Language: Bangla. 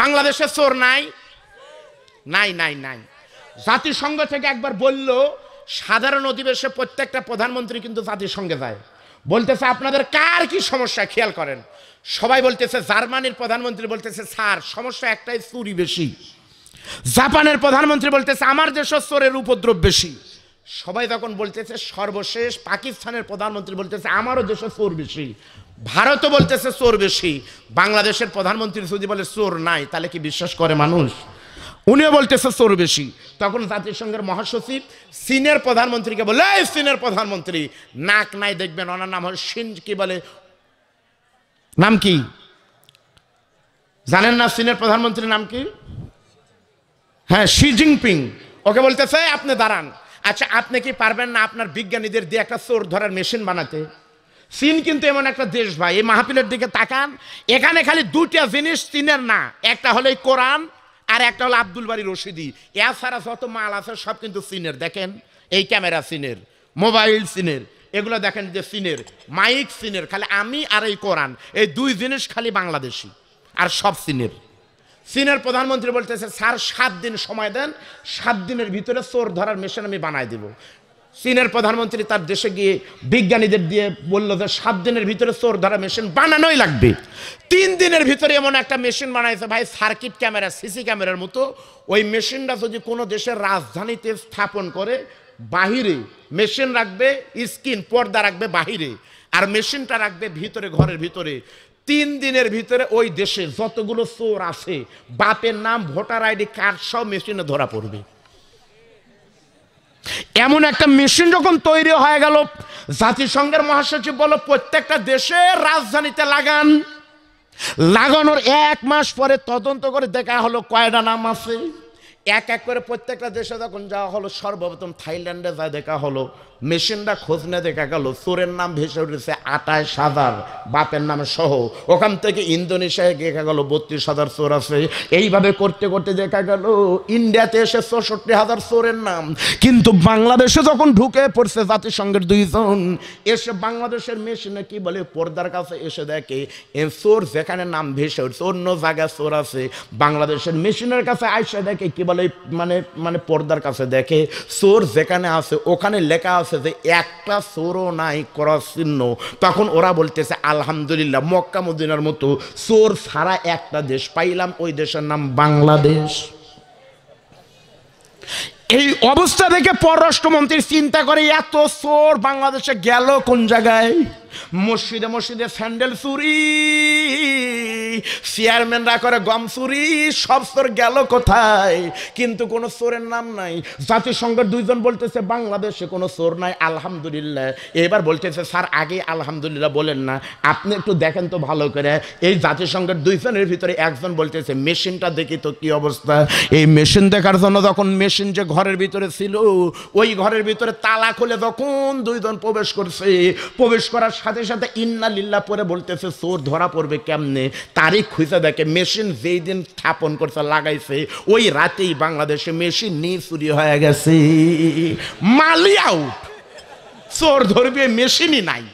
বাংলাদেশে চোর নাই নাই নাই নাই জাতিসংঘ থেকে একবার বলল সাধারণ অধিবেশে প্রত্যেকটা প্রধানমন্ত্রী কিন্তু জাতিসংঘে যায় বলতেছে আপনাদের কার কি সমস্যা খেয়াল করেন সবাই বলতেছে জার্মানির প্রধানমন্ত্রী বলতেছে স্যার সমস্যা একটাই চুরি বেশি জাপানের প্রধানমন্ত্রী বলতেছে আমার দেশ চোরের উপদ্রব বেশি সবাই তখন বলতেছে সর্বশেষ পাকিস্তানের প্রধানমন্ত্রী বলতেছে আমারও দেশ চোর বেশি ভারতও বলতেছে চোর বেশি বাংলাদেশের প্রধানমন্ত্রী যদি বলে চোর নাই তাহলে কি বিশ্বাস করে মানুষ উনিও বলতেছে চোর বেশি তখন জাতিসংঘের মহাসচিব চীনের প্রধানমন্ত্রীকে বলে এই চীনের প্রধানমন্ত্রী নাক নাই দেখবেন ওনার নাম হয় সিন কি বলে নাম কি জানেন না চীনের প্রধানমন্ত্রীর নাম কি হ্যাঁ শি জিনপিং ওকে বলতেছে আপনি দাঁড়ান আচ্ছা আপনি কি পারবেন না আপনার বিজ্ঞানীদের দিয়ে একটা চোর ধরার মেশিন বানাতে চীন কিন্তু এমন একটা দেশ ভাই এই মাহফিলের দিকে তাকান এখানে খালি দুইটা জিনিস চীনের না একটা হলো কোরআন আর একটা হলো আব্দুল বাড়ি রশিদি এছাড়া যত মাল আছে সব কিন্তু চীনের দেখেন এই ক্যামেরা চীনের মোবাইল চীনের এগুলো দেখেন যে চীনের মাইক চীনের খালি আমি আর এই কোরআন এই দুই জিনিস খালি বাংলাদেশি আর সব চীনের চীনের প্রধানমন্ত্রী বলতেছে স্যার সাত দিন সময় দেন সাত দিনের ভিতরে চোর ধরার মেশিন আমি বানায় দেব চীনের প্রধানমন্ত্রী তার দেশে গিয়ে বিজ্ঞানীদের দিয়ে বললো যে সাত দিনের ভিতরে চোর ধরা মেশিন বানানোই লাগবে তিন দিনের ভিতরে এমন একটা মেশিন বানাইছে ভাই সার্কিট ক্যামেরা সিসি ক্যামেরার মতো ওই মেশিনটা যদি কোনো দেশের রাজধানীতে স্থাপন করে বাহিরে মেশিন রাখবে স্ক্রিন পর্দা রাখবে বাহিরে আর মেশিনটা রাখবে ভিতরে ঘরের ভিতরে তিন দিনের ভিতরে ওই দেশে যতগুলো চোর আছে বাপের নাম ভোটার আইডি কার্ড সব মেশিনে ধরা পড়বে এমন একটা মেশিন যখন তৈরি হয়ে গেল জাতিসংঘের মহাসচিব বলো প্রত্যেকটা দেশের রাজধানীতে লাগান লাগানোর এক মাস পরে তদন্ত করে দেখা হলো কয়টা নাম আছে এক এক করে প্রত্যেকটা দেশে যখন যাওয়া হলো সর্বপ্রথম থাইল্যান্ডে যা দেখা হলো মেশিনটা খোঁজ নিয়ে দেখা গেল চোরের নাম ভেসে উঠেছে আটাইশ হাজার বাপের নামে সহ ওখান থেকে ইন্দোনেশিয়ায় দেখা গেল বত্রিশ হাজার চোর আছে এইভাবে করতে করতে দেখা গেল ইন্ডিয়াতে এসে চৌষট্টি হাজার চোরের নাম কিন্তু বাংলাদেশে যখন ঢুকে পড়ছে জাতিসংঘের দুইজন এসে বাংলাদেশের মেশিনে কি বলে পর্দার কাছে এসে দেখে এ চোর যেখানে নাম ভেসে উঠছে অন্য জায়গায় চোর আছে বাংলাদেশের মেশিনের কাছে আইসে দেখে কি বলে মানে মানে পর্দার কাছে দেখে সোর যেখানে আছে ওখানে লেখা আছে যে একটা সোরও নাই ক্রস চিহ্ন তখন ওরা বলতেছে আলহামদুলিল্লাহ মক্কা মদিনার মতো সোর সারা একটা দেশ পাইলাম ওই দেশের নাম বাংলাদেশ এই অবস্থা দেখে পররাষ্ট্রমন্ত্রী চিন্তা করে এত সোর বাংলাদেশে গেল কোন জায়গায় মসজিদে মসজিদে স্যান্ডেল চুরি চেয়ারম্যানরা করে গম চুরি সব চোর গেল কোথায় কিন্তু কোনো চোরের নাম নাই জাতিসংঘের দুইজন বলতেছে বাংলাদেশে কোনো চোর নাই আলহামদুলিল্লাহ এবার বলতেছে স্যার আগে আলহামদুলিল্লাহ বলেন না আপনি একটু দেখেন তো ভালো করে এই জাতিসংঘের দুইজনের ভিতরে একজন বলতেছে মেশিনটা দেখি তো কি অবস্থা এই মেশিন দেখার জন্য যখন মেশিন যে ঘরের ভিতরে ছিল ওই ঘরের ভিতরে তালা খুলে যখন দুইজন প্রবেশ করছে প্রবেশ করার সাথে সাথে ইন্না লিল্লা পরে বলতেছে চোর ধরা পড়বে কেমনে তারিখ খুঁজে দেখে মেশিন যেই দিন স্থাপন করছে লাগাইছে ওই রাতেই বাংলাদেশে মেশিন নিয়ে চুরি হয়ে গেছে মালি আউট চোর ধরবে মেশিনই নাই